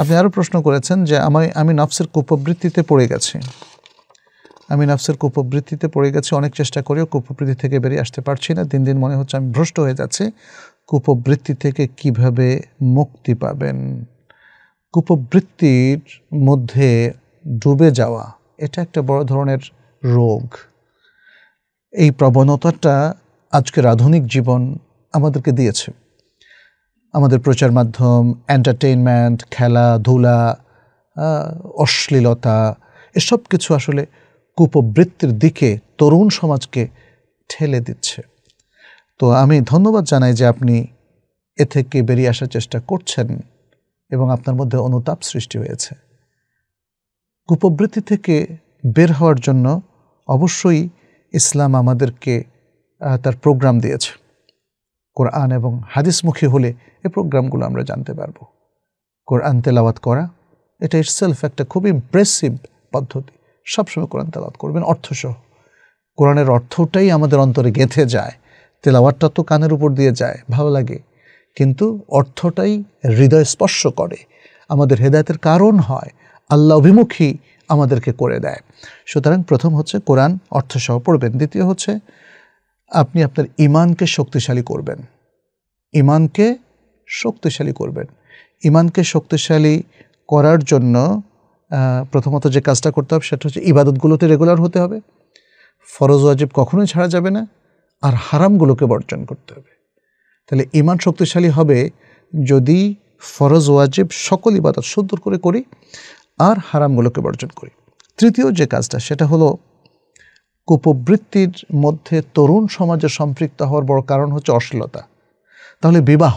আপনি আরও প্রশ্ন করেছেন যে আমি আমি নফসের কুপবৃত্তিতে পড়ে গেছি আমি নফসের কুপবৃত্তিতে পড়ে গেছি অনেক চেষ্টা করেও কুপবৃত্তি থেকে বেরিয়ে আসতে পারছি না দিন দিন মনে হচ্ছে আমি ভ্রষ্ট হয়ে যাচ্ছি কুপবৃত্তি থেকে কিভাবে মুক্তি পাবেন কুপবৃত্তির মধ্যে ডুবে যাওয়া এটা একটা বড় ধরনের রোগ এই প্রবণতাটা আজকের আধুনিক জীবন আমাদেরকে দিয়েছে আমাদের প্রচার মাধ্যম এন্টারটেইনমেন্ট খেলাধুলা অশ্লীলতা এসব কিছু আসলে কুপবৃত্তির দিকে তরুণ সমাজকে ঠেলে দিচ্ছে তো আমি ধন্যবাদ জানাই যে আপনি এ থেকে বেরিয়ে আসার চেষ্টা করছেন এবং আপনার মধ্যে অনুতাপ সৃষ্টি হয়েছে কুপবৃত্তি থেকে বের হওয়ার জন্য অবশ্যই ইসলাম আমাদেরকে তার প্রোগ্রাম দিয়েছে কোরআন এবং হাদিসমুখী হলে এ প্রোগ্রামগুলো আমরা জানতে পারবো কোরআন তেলাওয়াত করা এটা ইটসেলফ একটা খুব ইম্প্রেসিভ পদ্ধতি সবসময় কোরআন তেলাওয়াত করবেন অর্থসহ কোরআনের অর্থটাই আমাদের অন্তরে গেঁথে যায় তেলাওয়াতটা তো কানের উপর দিয়ে যায় ভালো লাগে কিন্তু অর্থটাই হৃদয় স্পর্শ করে আমাদের হেদায়তের কারণ হয় আল্লাহ অভিমুখী আমাদেরকে করে দেয় সুতরাং প্রথম হচ্ছে কোরআন অর্থসহ পড়বেন দ্বিতীয় হচ্ছে আপনি আপনার ইমানকে শক্তিশালী করবেন ইমানকে শক্তিশালী করবেন ইমানকে শক্তিশালী করার জন্য প্রথমত যে কাজটা করতে হবে সেটা হচ্ছে ইবাদতগুলোতে রেগুলার হতে হবে ফরজ ওয়াজিব কখনোই ছাড়া যাবে না আর হারামগুলোকে বর্জন করতে হবে তাহলে ইমান শক্তিশালী হবে যদি ফরজ ওয়াজিব সকল ইবাদত সুন্দর করে করি আর হারামগুলোকে বর্জন করি তৃতীয় যে কাজটা সেটা হলো কুপবৃত্তির মধ্যে তরুণ সমাজে সম্পৃক্ত হওয়ার বড় কারণ হচ্ছে অশ্লীলতা তাহলে বিবাহ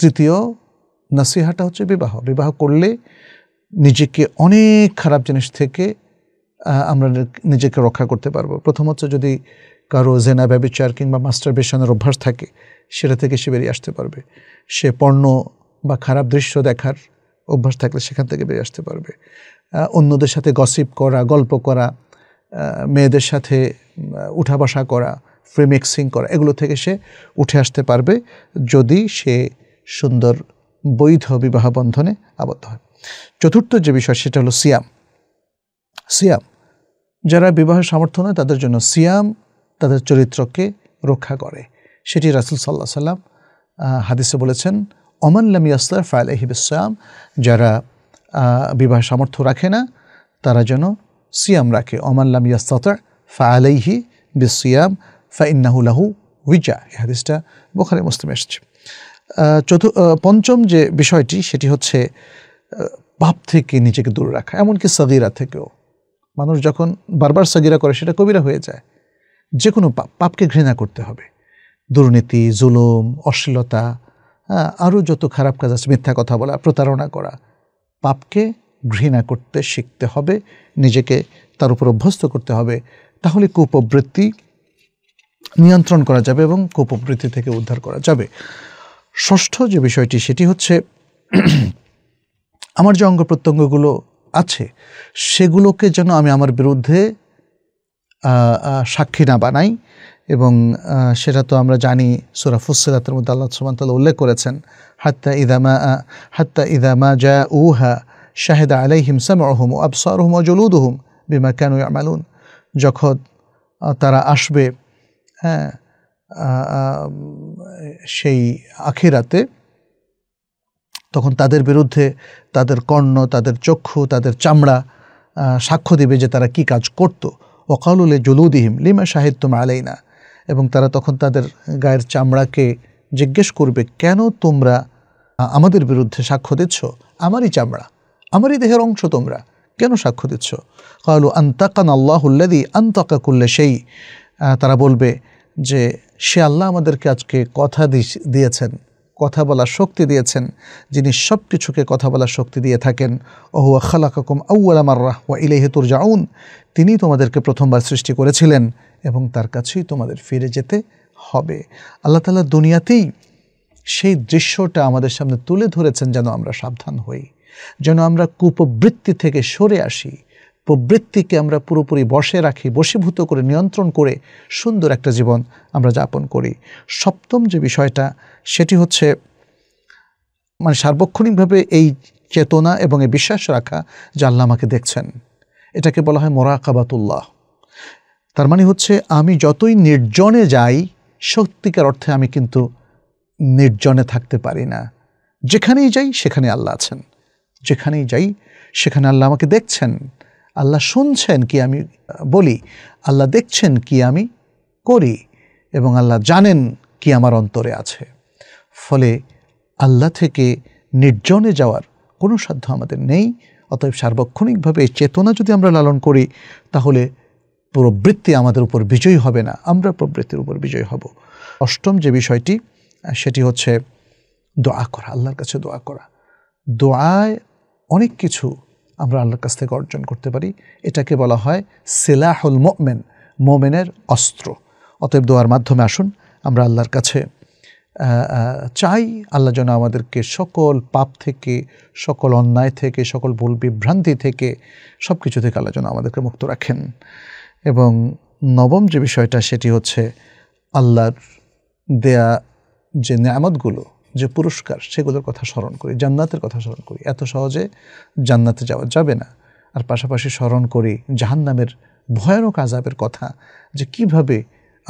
তৃতীয় নাসিহাটা হচ্ছে বিবাহ বিবাহ করলে নিজেকে অনেক খারাপ জিনিস থেকে আমরা নিজেকে রক্ষা করতে পারবো প্রথম হচ্ছে যদি কারো জেনা ব্যবচার কিংবা মাস্টারবেশনের অভ্যাস থাকে সেটা থেকে সে বেরিয়ে আসতে পারবে সে পণ্য বা খারাপ দৃশ্য দেখার অভ্যাস থাকলে সেখান থেকে বেরিয়ে আসতে পারবে অন্যদের সাথে গসিপ করা গল্প করা মেয়েদের সাথে উঠা বসা করা ফ্রি মিক্সিং করা এগুলো থেকে সে উঠে আসতে পারবে যদি সে সুন্দর বৈধ বিবাহ বন্ধনে আবদ্ধ হয় চতুর্থ যে বিষয় সেটা হলো সিয়াম সিয়াম যারা বিবাহের সামর্থ্য নয় তাদের জন্য সিয়াম তাদের চরিত্রকে রক্ষা করে সেটি রাসুল সাল্লাহ সাল্লাম হাদিসে বলেছেন অমান লামি আসলার ফায়াল হিবিসাম যারা বিবাহ সামর্থ্য রাখে না তারা যেন সিয়াম রাখে অমাল্লাম ইয়াস্তাতা ফা আলাইহি বিসিয়াম ফা ইন্নাহু লাহু উইজা এই হাদিসটা বোখারে মুসলিম এসছে চতু পঞ্চম যে বিষয়টি সেটি হচ্ছে পাপ থেকে নিজেকে দূরে রাখা এমনকি সগিরা থেকেও মানুষ যখন বারবার সগিরা করে সেটা কবিরা হয়ে যায় যে কোনো পাপ পাপকে ঘৃণা করতে হবে দুর্নীতি জুলুম অশ্লীলতা আরও যত খারাপ কাজ আছে মিথ্যা কথা বলা প্রতারণা করা পাপকে ঘৃণা করতে শিখতে হবে নিজেকে তার উপর অভ্যস্ত করতে হবে তাহলে কুপ্রবৃত্তি নিয়ন্ত্রণ করা যাবে এবং কুপ্রবৃত্তি থেকে উদ্ধার করা যাবে ষষ্ঠ যে বিষয়টি সেটি হচ্ছে আমার যে অঙ্গ প্রত্যঙ্গগুলো আছে সেগুলোকে যেন আমি আমার বিরুদ্ধে সাক্ষী না বানাই এবং সেটা তো আমরা জানি সুরা ফুসিলাতের মধ্যে আল্লাহ সুবান উল্লেখ করেছেন হাত্তা ইদামা হাত্তা ইদামা জা উহা শাহেদা আলাইহিম সামহম ও আবসারহম ও হুম বিমা কেন আমালুন যখন তারা আসবে হ্যাঁ সেই আখিরাতে তখন তাদের বিরুদ্ধে তাদের কর্ণ তাদের চক্ষু তাদের চামড়া সাক্ষ্য দেবে যে তারা কি কাজ করত ওকালুলে জলুদিহিম লিমা আলাই না এবং তারা তখন তাদের গায়ের চামড়াকে জিজ্ঞেস করবে কেন তোমরা আমাদের বিরুদ্ধে সাক্ষ্য দিচ্ছ আমারই চামড়া আমারই দেহের অংশ তোমরা কেন সাক্ষ্য দিচ্ছ কালু আন্তাকান আল্লাহুল্লাদি আন্তাকা করলে সেই তারা বলবে যে সে আল্লাহ আমাদেরকে আজকে কথা দিয়েছেন কথা বলার শক্তি দিয়েছেন যিনি সব কিছুকে কথা বলার শক্তি দিয়ে থাকেন ওহুয়া খালাকাকুম আউ্লামার্রা ওয়া ইলেহেতুর জাউন তিনি তোমাদেরকে প্রথমবার সৃষ্টি করেছিলেন এবং তার কাছেই তোমাদের ফিরে যেতে হবে আল্লাহ তালা দুনিয়াতেই সেই দৃশ্যটা আমাদের সামনে তুলে ধরেছেন যেন আমরা সাবধান হই যেন আমরা কুপবৃত্তি থেকে সরে আসি প্রবৃত্তিকে আমরা পুরোপুরি বসে রাখি বশীভূত করে নিয়ন্ত্রণ করে সুন্দর একটা জীবন আমরা যাপন করি সপ্তম যে বিষয়টা সেটি হচ্ছে মানে সার্বক্ষণিকভাবে এই চেতনা এবং এই বিশ্বাস রাখা যে আল্লাহ আমাকে দেখছেন এটাকে বলা হয় মোরাকাবাতুল্লাহ তার মানে হচ্ছে আমি যতই নির্জনে যাই সত্যিকার অর্থে আমি কিন্তু নির্জনে থাকতে পারি না যেখানেই যাই সেখানে আল্লাহ আছেন যেখানেই যাই সেখানে আল্লাহ আমাকে দেখছেন আল্লাহ শুনছেন কি আমি বলি আল্লাহ দেখছেন কি আমি করি এবং আল্লাহ জানেন কি আমার অন্তরে আছে ফলে আল্লাহ থেকে নির্জনে যাওয়ার কোনো সাধ্য আমাদের নেই অতএব সার্বক্ষণিকভাবে এই চেতনা যদি আমরা লালন করি তাহলে প্রবৃত্তি আমাদের উপর বিজয়ী হবে না আমরা প্রবৃত্তির উপর বিজয়ী হব অষ্টম যে বিষয়টি সেটি হচ্ছে দোয়া করা আল্লাহর কাছে দোয়া করা দোয়ায় অনেক কিছু আমরা আল্লাহর কাছ থেকে অর্জন করতে পারি এটাকে বলা হয় সেলাহুল মোমেন মোমেনের অস্ত্র অতএব দোয়ার মাধ্যমে আসুন আমরা আল্লাহর কাছে চাই আল্লাহ যেন আমাদেরকে সকল পাপ থেকে সকল অন্যায় থেকে সকল ভুল বিভ্রান্তি থেকে সব কিছু থেকে আল্লাহ যেন আমাদেরকে মুক্ত রাখেন এবং নবম যে বিষয়টা সেটি হচ্ছে আল্লাহর দেয়া যে নামতগুলো যে পুরস্কার সেগুলোর কথা স্মরণ করি জান্নাতের কথা স্মরণ করি এত সহজে জান্নাতে যাওয়া যাবে না আর পাশাপাশি স্মরণ করি জাহান্নামের ভয়ানক আজাবের কথা যে কিভাবে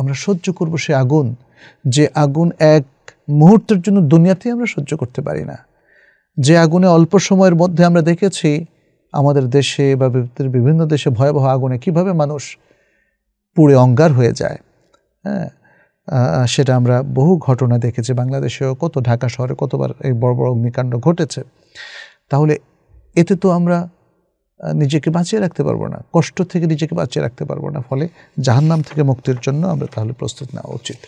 আমরা সহ্য করব সে আগুন যে আগুন এক মুহূর্তের জন্য দুনিয়াতেই আমরা সহ্য করতে পারি না যে আগুনে অল্প সময়ের মধ্যে আমরা দেখেছি আমাদের দেশে বা বিভিন্ন দেশে ভয়াবহ আগুনে কিভাবে মানুষ পুড়ে অঙ্গার হয়ে যায় হ্যাঁ সেটা আমরা বহু ঘটনা দেখেছি বাংলাদেশেও কত ঢাকা শহরে কতবার এই বড় বড় অগ্নিকাণ্ড ঘটেছে তাহলে এতে তো আমরা নিজেকে বাঁচিয়ে রাখতে পারবো না কষ্ট থেকে নিজেকে বাঁচিয়ে রাখতে পারবো না ফলে জাহান্নাম থেকে মুক্তির জন্য আমরা তাহলে প্রস্তুত নেওয়া উচিত